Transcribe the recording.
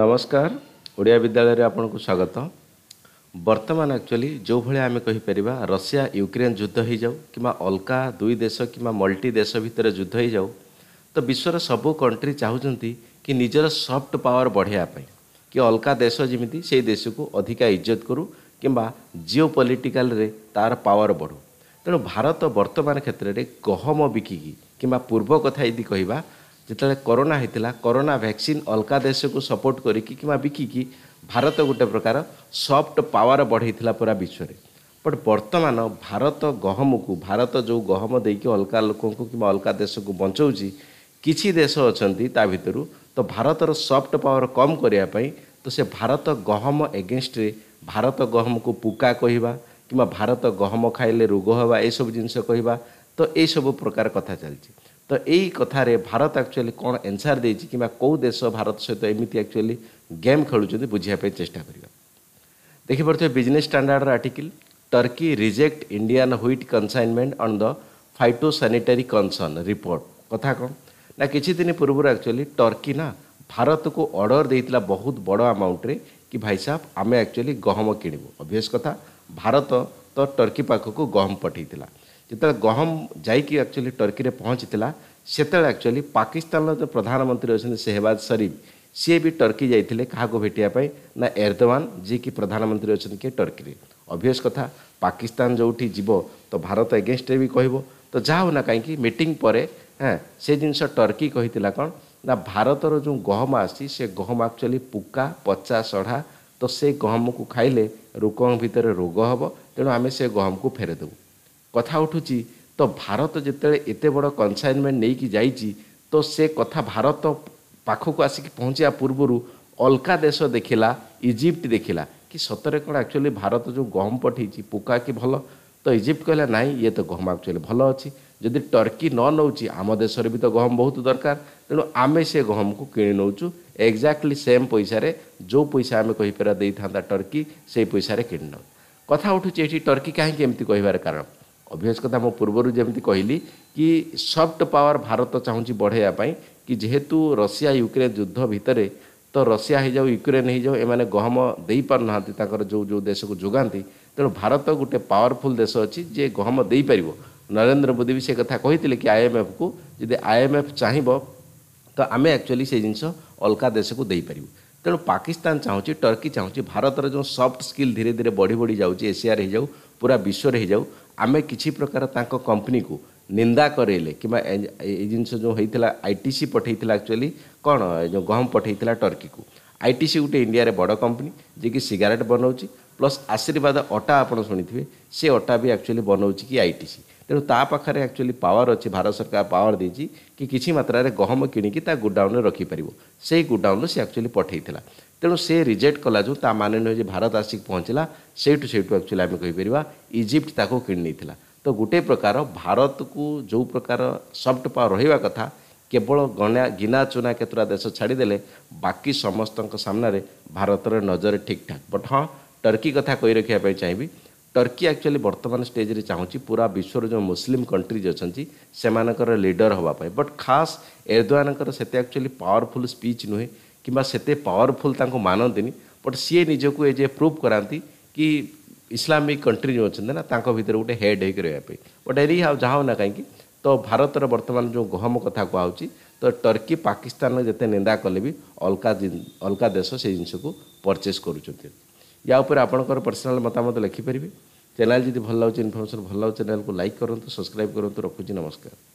ନମସ୍କାର ଓଡ଼ିଆ ବିଦ୍ୟାଳୟରେ ଆପଣଙ୍କୁ ସ୍ୱାଗତ ବର୍ତ୍ତମାନ ଆକ୍ଚୁଆଲି ଯେଉଁଭଳିଆ ଆମେ କହିପାରିବା ରଷିଆ ୟୁକ୍ରେନ୍ ଯୁଦ୍ଧ ହୋଇଯାଉ କିମ୍ବା ଅଲଗା ଦୁଇ ଦେଶ କିମ୍ବା ମଲ୍ଟି ଦେଶ ଭିତରେ ଯୁଦ୍ଧ ହୋଇଯାଉ ତ ବିଶ୍ୱର ସବୁ କଣ୍ଟ୍ରି ଚାହୁଁଛନ୍ତି କି ନିଜର ସଫ୍ଟ ପାୱାର ବଢ଼େଇବା ପାଇଁ କି ଅଲଗା ଦେଶ ଯେମିତି ସେଇ ଦେଶକୁ ଅଧିକା ଇଜ୍ଜତ କରୁ କିମ୍ବା ଜିଓ ପଲିଟିକାଲରେ ତା'ର ପାୱାର ବଢ଼ୁ ତେଣୁ ଭାରତ ବର୍ତ୍ତମାନ କ୍ଷେତ୍ରରେ ଗହମ ବିକିକି କିମ୍ବା ପୂର୍ବ କଥା ଯଦି କହିବା ଯେତେବେଳେ କରୋନା ହେଇଥିଲା କରୋନା ଭ୍ୟାକ୍ସିନ୍ ଅଲଗା ଦେଶକୁ ସପୋର୍ଟ କରିକି କିମ୍ବା ବିକିକି ଭାରତ ଗୋଟେ ପ୍ରକାର ସଫ୍ଟ ପାୱାର ବଢ଼େଇଥିଲା ପୁରା ବିଶ୍ୱରେ ବଟ୍ ବର୍ତ୍ତମାନ ଭାରତ ଗହମକୁ ଭାରତ ଯେଉଁ ଗହମ ଦେଇକି ଅଲଗା ଲୋକଙ୍କୁ କିମ୍ବା ଅଲଗା ଦେଶକୁ ବଞ୍ଚାଉଛି କିଛି ଦେଶ ଅଛନ୍ତି ତା ଭିତରୁ ତ ଭାରତର ସଫ୍ଟ ପାୱାର କମ୍ କରିବା ପାଇଁ ତ ସେ ଭାରତ ଗହମ ଏଗେନଷ୍ଟରେ ଭାରତ ଗହମକୁ ପୁକା କହିବା କିମ୍ବା ଭାରତ ଗହମ ଖାଇଲେ ରୋଗ ହେବା ଏସବୁ ଜିନିଷ କହିବା ତ ଏଇସବୁ ପ୍ରକାର କଥା ଚାଲିଛି ତ ଏଇ କଥାରେ ଭାରତ ଆକ୍ଚୁଆଲି କ'ଣ ଏନ୍ସାର ଦେଇଛି କିମ୍ବା କେଉଁ ଦେଶ ଭାରତ ସହିତ ଏମିତି ଆକ୍ଚୁଆଲି ଗେମ୍ ଖେଳୁଛନ୍ତି ବୁଝିବା ପାଇଁ ଚେଷ୍ଟା କରିବା ଦେଖିପାରୁଥିବେ ବିଜନେସ୍ ଷ୍ଟାଣ୍ଡାର୍ଡ଼ର article Turkey reject Indian wheat consignment on the phytosanitary concern report କଥା କ'ଣ ନା କିଛି ଦିନ ପୂର୍ବରୁ ଆକ୍ଚୁଆଲି ଟର୍କି ନା ଭାରତକୁ ଅର୍ଡ଼ର ଦେଇଥିଲା ବହୁତ ବଡ଼ ଆମାଉଣ୍ଟରେ କି ଭାଇ ସାହେବ ଆମେ ଆକ୍ଚୁଆଲି ଗହମ କିଣିବୁ ଅଭିୟସ୍ କଥା ଭାରତ ତ ଟର୍କି ପାଖକୁ ଗହମ ପଠାଇଥିଲା ଯେତେବେଳେ ଗହମ ଯାଇକି ଆକ୍ଚୁଆଲି ଟର୍କିରେ ପହଞ୍ଚିଥିଲା ସେତେବେଳେ ଆକ୍ଚୁଆଲି ପାକିସ୍ତାନର ଯେଉଁ ପ୍ରଧାନମନ୍ତ୍ରୀ ଅଛନ୍ତି ସେହବାଜ ସରିଫ ସିଏ ବି ଟର୍କି ଯାଇଥିଲେ କାହାକୁ ଭେଟିବା ପାଇଁ ନା ଏର୍ଦୱାନ ଯିଏକି ପ୍ରଧାନମନ୍ତ୍ରୀ ଅଛନ୍ତି କିଏ ଟର୍କିରେ ଅଭିୟସ୍ କଥା ପାକିସ୍ତାନ ଯେଉଁଠି ଯିବ ତ ଭାରତ ଏଗେନଷ୍ଟରେ ବି କହିବ ତ ଯାହା ହେଉ ନା କାହିଁକି ମିଟିଂ ପରେ ହଁ ସେ ଜିନିଷ ଟର୍କି କହିଥିଲା କ'ଣ ନା ଭାରତର ଯେଉଁ ଗହମ ଆସିଛି ସେ ଗହମ ଆକ୍ଚୁଆଲି ପୁକା ପଚା ସଢ଼ା ତ ସେ ଗହମକୁ ଖାଇଲେ ଲୋକଙ୍କ ଭିତରେ ରୋଗ ହେବ ତେଣୁ ଆମେ ସେ ଗହମକୁ ଫେରେଇଦେବୁ କଥା ଉଠୁଛି ତ ଭାରତ ଯେତେବେଳେ ଏତେ ବଡ଼ କନସାଇନମେଣ୍ଟ ନେଇକି ଯାଇଛି ତ ସେ କଥା ଭାରତ ପାଖକୁ ଆସିକି ପହଞ୍ଚିବା ପୂର୍ବରୁ ଅଲଗା ଦେଶ ଦେଖିଲା ଇଜିପ୍ଟ ଦେଖିଲା କି ସତରେ କ'ଣ ଆକ୍ଚୁଆଲି ଭାରତ ଯେଉଁ ଗହମ ପଠେଇଛି ପୋକା କି ଭଲ ତ ଇଜିପ୍ଟ କହିଲା ନାହିଁ ଇଏ ତ ଗହମ ଆକ୍ଚୁଆଲି ଭଲ ଅଛି ଯଦି ଟର୍କି ନ ନେଉଛି ଆମ ଦେଶରେ ବି ତ ଗହମ ବହୁତ ଦରକାର ତେଣୁ ଆମେ ସେ ଗହମକୁ କିଣି ନେଉଛୁ ଏକ୍ଜାକ୍ଟଲି ସେମ୍ ପଇସାରେ ଯେଉଁ ପଇସା ଆମେ କହିପାରିବା ଦେଇଥାନ୍ତା ଟର୍କି ସେଇ ପଇସାରେ କିଣି ନେଉ କଥା ଉଠୁଛି ଏଠି ଟର୍କି କାହିଁକି ଏମିତି କହିବାର କାରଣ ଅଭିଳାଷ କଥା ମୁଁ ପୂର୍ବରୁ ଯେମିତି କହିଲି କି ସଫ୍ଟ ପାୱାର ଭାରତ ଚାହୁଁଛି ବଢ଼ାଇବା ପାଇଁ କି ଯେହେତୁ ରଷିଆ ୟୁକ୍ରେନ୍ ଯୁଦ୍ଧ ଭିତରେ ତ ରଷିଆ ହେଇଯାଉ ୟୁକ୍ରେନ୍ ହେଇଯାଉ ଏମାନେ ଗହମ ଦେଇପାରୁନାହାନ୍ତି ତାଙ୍କର ଯେଉଁ ଯେଉଁ ଦେଶକୁ ଯୋଗାନ୍ତି ତେଣୁ ଭାରତ ଗୋଟେ ପାୱାରଫୁଲ୍ ଦେଶ ଅଛି ଯିଏ ଗହମ ଦେଇପାରିବ ନରେନ୍ଦ୍ର ମୋଦି ବି ସେ କଥା କହିଥିଲେ କି ଆଇଏମ୍ଏଫ୍କୁ ଯଦି ଆଇଏମ୍ଏଫ୍ ଚାହିଁବ ତ ଆମେ ଆକ୍ଚୁଆଲି ସେଇ ଜିନିଷ ଅଲଗା ଦେଶକୁ ଦେଇପାରିବୁ ᱛᱮᱱᱚ ᱯᱟᱠᱤᱥᱛᱟᱱ ᱪᱟᱩᱪᱤ ᱛᱟᱨᱠᱤ ᱪᱟᱩᱪᱤ ᱵᱷᱟᱨᱚᱛ ᱨᱮ ᱡᱚ ᱥᱚᱯᱴ ᱥᱠᱤᱞ ધીરે ધીરે ᱵᱚᱰᱤ ᱵᱚᱰᱤ ᱡᱟᱩᱪᱤ ᱮᱥᱤᱭᱟᱨᱮ ᱡᱟᱩ ᱯᱩᱨᱟ ᱵᱤᱥᱣᱨᱮ ᱡᱟᱩ ᱟᱢᱮ ᱠᱤᱪᱷᱤ ᱯᱨᱚᱠᱟᱨ ᱛᱟᱠᱚ ᱠᱚᱢᱯᱟᱱᱤ ᱠᱚ ᱱᱤᱱᱫᱟ ᱠᱟᱨᱮᱞᱮ ᱠᱤᱱᱟ ᱮᱡᱮᱱᱥ ᱡᱚ ᱦᱩᱭᱛᱤᱞᱟ ᱟᱭᱴᱤᱥᱤ ᱯᱚᱴᱷᱮᱛᱤᱞᱟ ᱮᱠᱪᱩᱞᱤ ᱠᱚᱱ ᱡᱚ ᱜᱚᱦᱚᱢ ᱯᱚᱴᱷᱮᱛᱤᱞᱟ ᱛᱟᱨᱠᱤ ᱠᱚ ᱟᱭᱴᱤᱥᱤ ᱩᱴᱮ ᱤᱱᱰᱤᱭᱟᱨᱮ ᱵ ତେଣୁ ତା ପାଖରେ ଆକ୍ଚୁଆଲି ପାୱାର ଅଛି ଭାରତ ସରକାର ପାୱାର ଦେଇଛି କି କିଛି ମାତ୍ରାରେ ଗହମ କିଣିକି ତା ଗୁଡ଼ାଉନରେ ରଖିପାରିବ ସେଇ ଗୁଡ଼ାଉନରୁ ସେ ଆକ୍ଚୁଆଲି ପଠାଇଥିଲା ତେଣୁ ସେ ରିଜେକ୍ଟ କଲା ଯେଉଁ ତା ମାନେ ନୁହେଁ ଯେ ଭାରତ ଆସିକି ପହଞ୍ଚିଲା ସେଇଠୁ ସେଇଠୁ ଆକ୍ଚୁଆଲି ଆମେ କହିପାରିବା ଇଜିପ୍ଟ ତାକୁ କିଣି ନେଇଥିଲା ତ ଗୋଟେ ପ୍ରକାର ଭାରତକୁ ଯେଉଁ ପ୍ରକାର ସଫ୍ଟ ପାୱାର ରହିବା କଥା କେବଳ ଗଣା ଗିନା ଚୁନା କେତେଟା ଦେଶ ଛାଡ଼ିଦେଲେ ବାକି ସମସ୍ତଙ୍କ ସାମ୍ନାରେ ଭାରତର ନଜର ଠିକ୍ଠାକ୍ ବଟ୍ ହଁ ଟର୍କି କଥା କହି ରଖିବା ପାଇଁ ଚାହିଁବି ଟର୍କି ଆକ୍ଚୁଆଲି ବର୍ତ୍ତମାନ ଷ୍ଟେଜ୍ରେ ଚାହୁଁଛି ପୁରା ବିଶ୍ୱର ଯେଉଁ ମୁସଲିମ୍ କଣ୍ଟ୍ରିଜ୍ ଅଛନ୍ତି ସେମାନଙ୍କର ଲିଡର୍ ହେବା ପାଇଁ ବଟ୍ ଖାସ୍ ଏର୍ଦ୍ୱାନଙ୍କର ସେତେ ଆକ୍ଚୁଆଲି ପାୱାରଫୁଲ୍ ସ୍ପିଚ୍ ନୁହେଁ କିମ୍ବା ସେତେ ପାୱାରଫୁଲ୍ ତାଙ୍କୁ ମାନନ୍ତିନି ବଟ୍ ସିଏ ନିଜକୁ ଏ ଯେ ପ୍ରୁଭ୍ କରାନ୍ତି କି ଇସଲାମିକ୍ କଣ୍ଟ୍ରି ଯେଉଁ ଅଛନ୍ତି ନା ତାଙ୍କ ଭିତରେ ଗୋଟେ ହେଡ଼୍ ହେଇକି ରହିବା ପାଇଁ ବଟ୍ ଏରି ଆଉ ଯାହା ହେଉନା କାହିଁକି ତ ଭାରତର ବର୍ତ୍ତମାନ ଯେଉଁ ଗହମ କଥା କୁହାହେଉଛି ତ ଟର୍କି ପାକିସ୍ତାନର ଯେତେ ନିନ୍ଦା କଲେ ବି ଅଲଗା ଅଲଗା ଦେଶ ସେ ଜିନିଷକୁ ପରଚେସ୍ କରୁଛନ୍ତି या उपर आपणकर पर्सनाल मतामत लिखिपारे चैनल जी भल लगे इनफर्मेसन भल लगे चैनल को लाइक करूँ सब्सक्राइब करूँ रखुच्छी नमस्कार